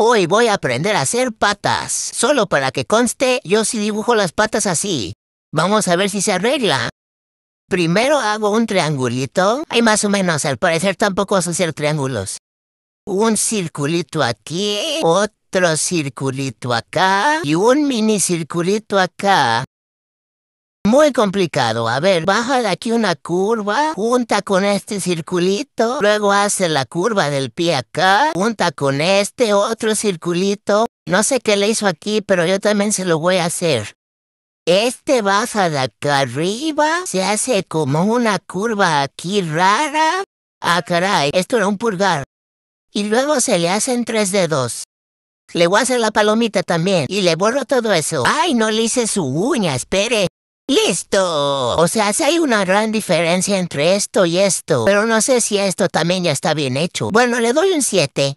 Hoy voy a aprender a hacer patas. Solo para que conste, yo sí dibujo las patas así. Vamos a ver si se arregla. Primero hago un triangulito. Hay más o menos, al parecer tampoco vas a hacer triángulos. Un circulito aquí, otro circulito acá y un mini circulito acá muy complicado. A ver, baja de aquí una curva, junta con este circulito, luego hace la curva del pie acá, junta con este otro circulito. No sé qué le hizo aquí, pero yo también se lo voy a hacer. Este baja de acá arriba, se hace como una curva aquí rara. Ah, caray, esto era un pulgar. Y luego se le hacen tres dedos. Le voy a hacer la palomita también y le borro todo eso. ¡Ay, no le hice su uña, espere! ¡Listo! O sea, si hay una gran diferencia entre esto y esto, pero no sé si esto también ya está bien hecho. Bueno, le doy un 7.